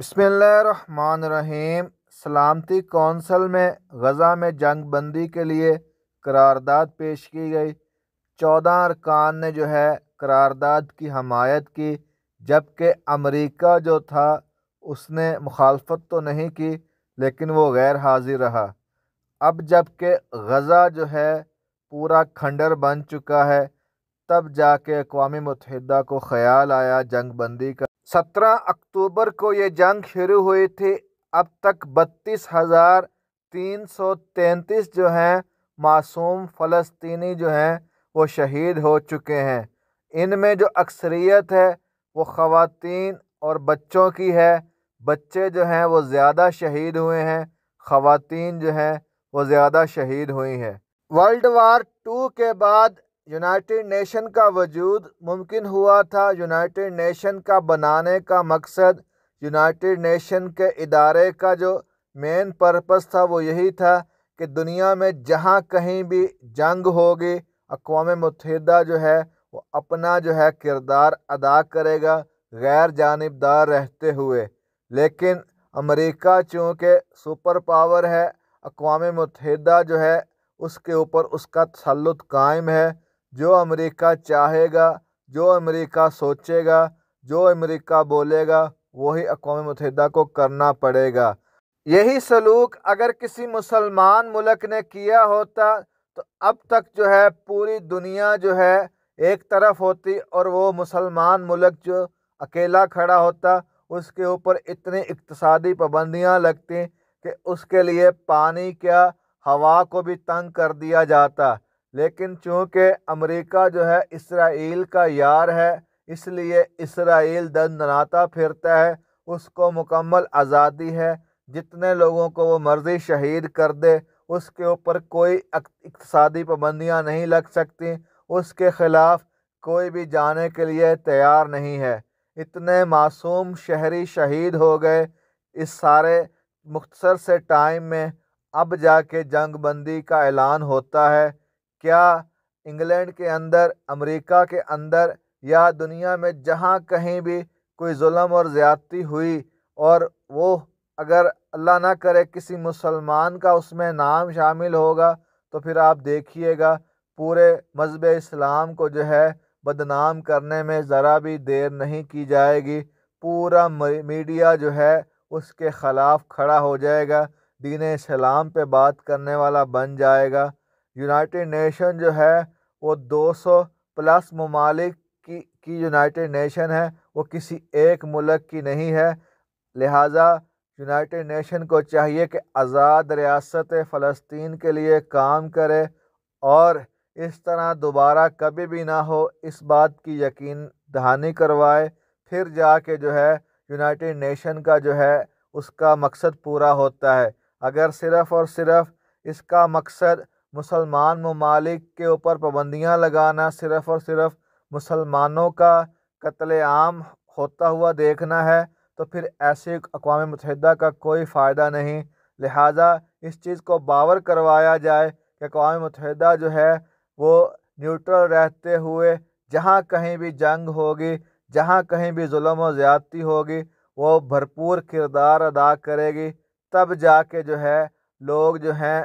रहीम सलामती कौंसल में गज़ा में जंग बंदी के लिए करारदाद पेश की गई चौदह अरकान ने जो है करारदाद की हमायत की जबकि अमरीका जो था उसने मुखालफत तो नहीं की लेकिन वो गैर हाजिर रहा अब जबकि गज़ा जो है पूरा खंडर बन चुका है तब जाके अकवा मतहदा को ख़्याल आया जंग बंदी का सत्रह अक्टूबर को ये जंग शुरू हुई थी अब तक बत्तीस हज़ार तीन सौ तैंतीस जो हैं मासूम फ़लस्तीनी जो हैं वो शहीद हो चुके हैं इनमें जो अक्सरियत है वो ख़वातीन और बच्चों की है बच्चे जो हैं वो ज़्यादा शहीद हुए हैं ख़वातीन जो हैं वो ज़्यादा शहीद हुई हैं वर्ल्ड वार टू के बाद यूनाइटेड नेशन का वजूद मुमकिन हुआ था यूनाइटेड नेशन का बनाने का मकसद यूनाइटेड नेशन के इदारे का जो मेन पर्पस था वो यही था कि दुनिया में जहाँ कहीं भी जंग होगी अकवा मुतहदा जो है वो अपना जो है किरदार अदा करेगा गैर जानबदार रहते हुए लेकिन अमेरिका चूँकि सुपर पावर है अकवा मुतहदा जो है उसके ऊपर उसका तसलुत कायम है जो अमेरिका चाहेगा जो अमेरिका सोचेगा जो अमेरिका बोलेगा वही अकोम मतहदा को करना पड़ेगा यही सलूक अगर किसी मुसलमान मुल्क ने किया होता तो अब तक जो है पूरी दुनिया जो है एक तरफ होती और वो मुसलमान मुल्क जो अकेला खड़ा होता उसके ऊपर इतनी इकतसादी पाबंदियाँ लगती कि उसके लिए पानी क्या हवा को भी तंग कर दिया जाता लेकिन चूँकि अमेरिका जो है इसराइल का यार है इसलिए इसराइल दंदनाता फिरता है उसको मुकम्मल आज़ादी है जितने लोगों को वो मर्ज़ी शहीद कर दे उसके ऊपर कोई इकतदी पाबंदियाँ नहीं लग सकती उसके ख़िलाफ़ कोई भी जाने के लिए तैयार नहीं है इतने मासूम शहरी शहीद हो गए इस सारे मुख्तर से टाइम में अब जाके जंग बंदी का ऐलान होता है क्या इंग्लैंड के अंदर अमेरिका के अंदर या दुनिया में जहाँ कहीं भी कोई जुल्म और ज़्यादती हुई और वो अगर अल्लाह ना करे किसी मुसलमान का उसमें नाम शामिल होगा तो फिर आप देखिएगा पूरे मजहब इस्लाम को जो है बदनाम करने में ज़रा भी देर नहीं की जाएगी पूरा मीडिया जो है उसके ख़िलाफ़ खड़ा हो जाएगा दीन इस्लाम पे बात करने वाला बन जाएगा यूनाइटेड नेशन जो है वो 200 प्लस ममालिक की की यूनाइटेड नेशन है वो किसी एक मुल्क की नहीं है लिहाजा यूनाइटेड नेशन को चाहिए कि आज़ाद रियासत फ़लस्तीन के लिए काम करे और इस तरह दोबारा कभी भी ना हो इस बात की यकीन दहानी करवाए फिर जाके जो है यूनाइटेड नेशन का जो है उसका मकसद पूरा होता है अगर सिर्फ़ और सिर्फ़ इसका मकसद मुसलमान ममालिक के ऊपर पाबंदियाँ लगाना सिर्फ़ और सिर्फ मुसलमानों का कत्लेआम होता हुआ देखना है तो फिर ऐसे अकवा मुतहदा का कोई फ़ायदा नहीं लिहाजा इस चीज़ को बावर करवाया जाए कि अकवा मुतहदा जो है वो न्यूट्रल रहते हुए जहाँ कहीं भी जंग होगी जहाँ कहीं भी जुल्म ज़्यादती होगी वो भरपूर किरदार अदा करेगी तब जाके जो है लोग जो हैं